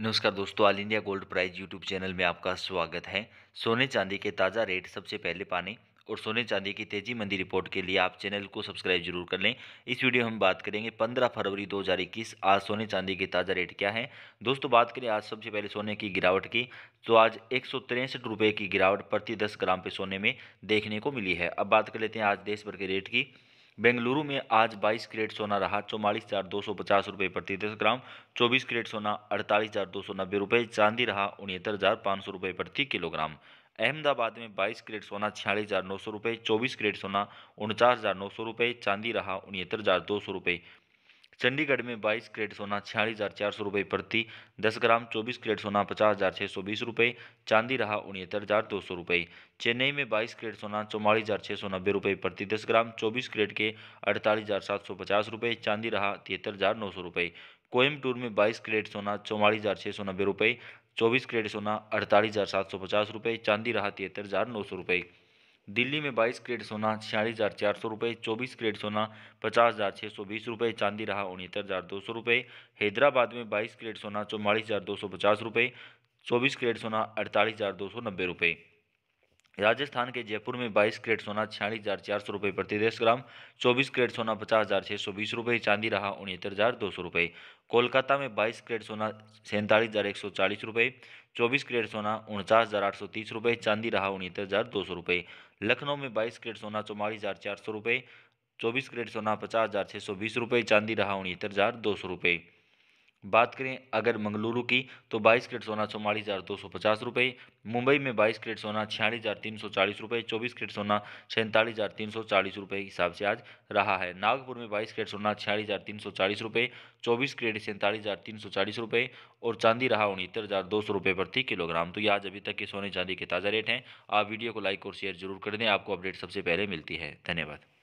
नमस्कार दोस्तों all India gold price YouTube channel में आपका स्वागत है सोने चांदी के ताज़ा रेट सबसे पहले पाने और सोने चांदी की तेजी मंदी रिपोर्ट के लिए आप चैनल को सब्सक्राइब जरूर कर लें इस वीडियो हम बात करेंगे 15 फरवरी 2021 आज सोने चांदी के ताज़ा रेट क्या है दोस्तों बात करें आज सबसे पहले सोने की गिरावट की तो आज एक रुपये की गिरावट प्रति दस ग्राम पे सोने में देखने को मिली है अब बात कर लेते हैं आज देश भर के रेट की बेंगलुरु में आज 22 करेट सोना रहा चौवालीस हज़ार दो सौ पचास रुपये प्रति दस ग्राम 24 करेट सोना अड़तालीस हज़ार दो सौ नब्बे रुपये चांदी रहा उनहत्तर हज़ार पाँच सौ रुपये प्रति किलोग्राम अहमदाबाद में 22 करेट सोना छियालीस हज़ार नौ सौ रुपये चौबीस करेट सोना उनचास हज़ार नौ सौ रुपये चांदी रहा उनहत्तर हज़ार दो सौ रुपये चंडीगढ़ में 22 क्रेट सोना छियालीस हज़ार चार सौ रुपये प्रति दस ग्राम 24 क्रेट सोना पचास हज़ार छः सौ बीस रुपये चांदी रहा उनहत्तर हज़ार दो सौ रुपये चेन्नई में 22 क्रेट सोना चौवालीस हज़ार छः सौ नब्बे रुपये प्रति दस ग्राम 24 क्रेट के अड़तालीस हज़ार सात सौ पचास रुपये चांदी रहा तिहत्तर हज़ार नौ सौ रुपये कोयमटूर में बाईस क्रेट सोना चौवालीस हज़ार छः सौ नब्बे रुपये चौबीस क्रेट सोना अड़तालीस हज़ार सात सौ पचास रुपये चांदी रहा तिहत्तर हज़ार नौ सौ रुपये दिल्ली में 22 करेट सोना छियालीस हज़ार चार सौ रुपये चौबीस करेट सोना पचास हज़ार छः सौ बीस रुपये चांदी रहा उनहत्तर हज़ार दो सौ रुपये हैदराबाद में 22 करेट सोना चौवालीस हज़ार दो सौ पचास रुपये चौबीस करेट सोना अड़तालीस हज़ार दो सौ नब्बे रुपये राजस्थान के जयपुर में 22 करेट सोना छियालीस हज़ार चार सौ रुपये प्रति दस ग्राम 24 करेट सोना पचास हज़ार छः सौ बीस रुपये चांदी रहा उनहत्तर हज़ार दो सौ रुपये कोलकाता में 22 करेट सोना सैंतालीस हज़ार एक सौ चालीस रुपये चौबीस करेट सोना उनचास हज़ार आठ सौ तीस रुपये चांदी रहा उनहत्तर हज़ार दो सौ रुपये लखनऊ में बाईस करेट सोना चौवालीस हज़ार चार सौ रुपये चौबीस करेट सोना पचास हज़ार छः सौ बीस रुपये चांदी रहा उनहत्तर हज़ार दो सौ रुपये बात करें अगर मंगलुरु की तो 22 करेट सोना चौवालीस हज़ार दो सौ पचास रुपये मुंबई में 22 करेट सोना छियालीस हज़ार तीन सौ चालीस रुपये चौबीस करेट सोना सैंतालीस हज़ार तीन सौ चालीस रुपये के हिसाब से आज रहा है नागपुर में 22 करेट सोना छियालीस हज़ार तीन सौ चालीस रुपये चौबीस करेट सैंतालीस हज़ार तीन सौ चालीस रुपये और चांदी रहा उनहत्तर हज़ार दो सौ रुपये प्रति किलोग्राम तो ये आज अभी तक के सोने चांदी के ताज़ा रेट हैं आप वीडियो को लाइक और शेयर जरूर कर दें आपको अपडेट सबसे पहले मिलती है धन्यवाद